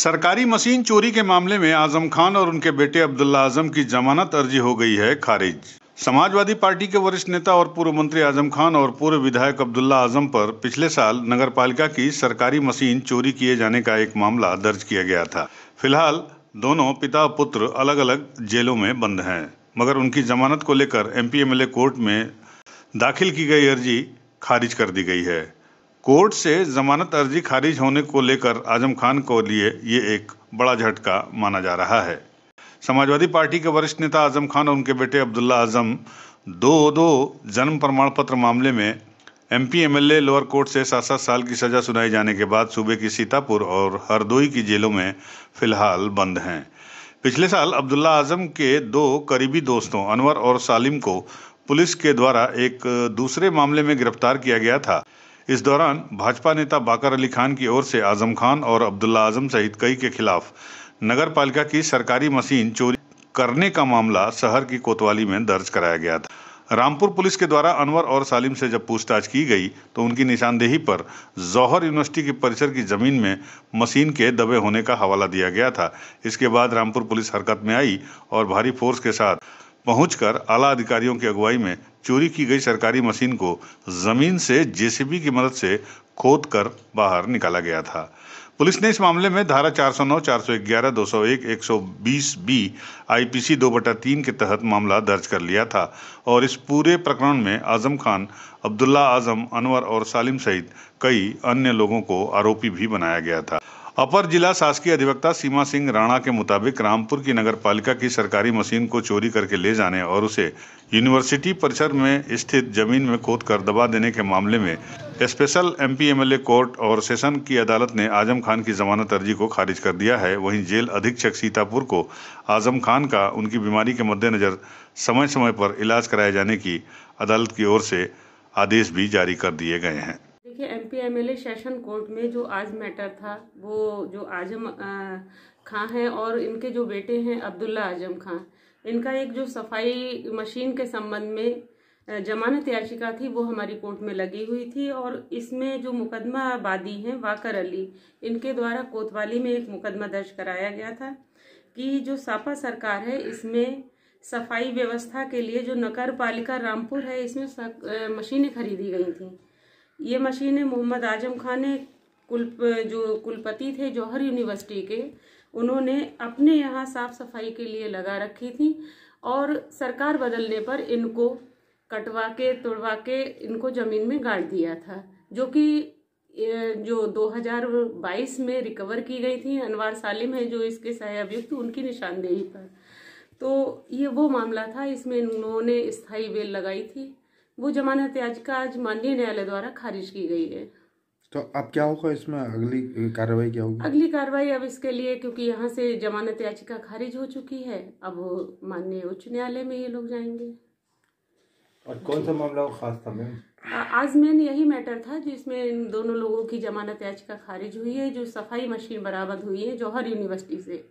सरकारी मशीन चोरी के मामले में आजम खान और उनके बेटे अब्दुल्ला आजम की जमानत अर्जी हो गई है खारिज समाजवादी पार्टी के वरिष्ठ नेता और पूर्व मंत्री आजम खान और पूर्व विधायक अब्दुल्ला आजम पर पिछले साल नगर पालिका की सरकारी मशीन चोरी किए जाने का एक मामला दर्ज किया गया था फिलहाल दोनों पिता पुत्र अलग अलग जेलों में बंद हैं मगर उनकी जमानत को लेकर एम पी कोर्ट में दाखिल की गई अर्जी खारिज कर दी गई है कोर्ट से जमानत अर्जी खारिज होने को लेकर आजम खान को लिए ये एक बड़ा झटका माना जा रहा है समाजवादी पार्टी के वरिष्ठ नेता आजम खान और उनके बेटे अब्दुल्ला आजम दो दो जन्म प्रमाण पत्र मामले में M P M L A lower court से सात सात साल की सजा सुनाए जाने के बाद सूबे की सीतापुर और हरदोई की जेलों में फिलहाल बंद हैं पिछले साल अब्दुल्ला आजम के दो करीबी दोस्तों अनवर और सालिम को पुलिस के द्वारा एक दूसरे मामले में गिरफ्तार किया गया था इस दौरान भाजपा नेता बाकर अली खान की ओर से आजम खान और अब्दुल्ला आजम सहित कई के खिलाफ नगर पालिका की सरकारी मशीन चोरी करने का मामला शहर की कोतवाली में दर्ज कराया गया था रामपुर पुलिस के द्वारा अनवर और सालिम से जब पूछताछ की गई तो उनकी निशानदेही पर जौहर यूनिवर्सिटी के परिसर की ज़मीन में मशीन के दबे होने का हवाला दिया गया था इसके बाद रामपुर पुलिस हरकत में आई और भारी फोर्स के साथ पहुंचकर आला अधिकारियों की अगुवाई में चोरी की गई सरकारी मशीन को जमीन से जेसीबी की मदद से खोद कर बाहर निकाला गया था पुलिस ने इस मामले में धारा 409, 411, 201, 120 बी आईपीसी दो बटा तीन के तहत मामला दर्ज कर लिया था और इस पूरे प्रकरण में आजम खान अब्दुल्ला आजम अनवर और सालिम सहित कई अन्य लोगों को आरोपी भी बनाया गया था अपर जिला शासकीय अधिवक्ता सीमा सिंह राणा के मुताबिक रामपुर की नगर पालिका की सरकारी मशीन को चोरी करके ले जाने और उसे यूनिवर्सिटी परिसर में स्थित जमीन में खोद कर दबा देने के मामले में स्पेशल एम पी कोर्ट और सेशन की अदालत ने आजम खान की जमानत अर्जी को खारिज कर दिया है वहीं जेल अधीक्षक सीतापुर को आजम खान का उनकी बीमारी के मद्देनज़र समय समय पर इलाज कराए जाने की अदालत की ओर से आदेश भी जारी कर दिए गए हैं देखिए M P M L A session court में जो आज मैटर था वो जो आजम खां हैं और इनके जो बेटे हैं अब्दुल्ला आजम खां इनका एक जो सफाई मशीन के संबंध में जमानत याचिका थी वो हमारी कोर्ट में लगी हुई थी और इसमें जो मुकदमाबादी हैं वाकर अली इनके द्वारा कोतवाली में एक मुकदमा दर्ज कराया गया था कि जो सापा सरकार है इसमें सफाई व्यवस्था के लिए जो नगर पालिका रामपुर है इसमें मशीनें खरीदी गई थी ये मशीनें मोहम्मद आजम खान ने कुल जो कुलपति थे जौहर यूनिवर्सिटी के उन्होंने अपने यहाँ साफ सफाई के लिए लगा रखी थी और सरकार बदलने पर इनको कटवा के तोड़वा के इनको ज़मीन में गाड़ दिया था जो कि जो 2022 में रिकवर की गई थी अनवार सालिम है जो इसके तो उनकी निशानदेही पर तो ये वो मामला था इसमें उन्होंने स्थायी बेल लगाई थी वो जमानत याचिका आज माननीय न्यायालय द्वारा खारिज की गई है तो अब क्या होगा इसमें अगली कार्रवाई क्या होगी अगली कार्रवाई अब इसके लिए क्योंकि यहाँ से जमानत याचिका खारिज हो चुकी है अब माननीय उच्च न्यायालय में ये लोग जाएंगे और कौन सा मामला खास था मैम आज मेन यही मैटर था जिसमें इन दोनों लोगों की जमानत याचिका खारिज हुई है जो सफाई मशीन बरामद हुई है जौहर यूनिवर्सिटी से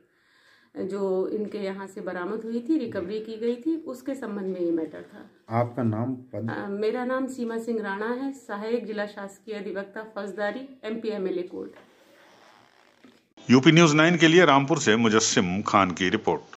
जो इनके यहाँ से बरामद हुई थी रिकवरी की गई थी उसके संबंध में ये मैटर था आपका नाम पद? आ, मेरा नाम सीमा सिंह राणा है सहायक जिला शासकीय अधिवक्ता फौजदारी M P M L A court UP news nine के लिए रामपुर से मुजस्सिम खान की रिपोर्ट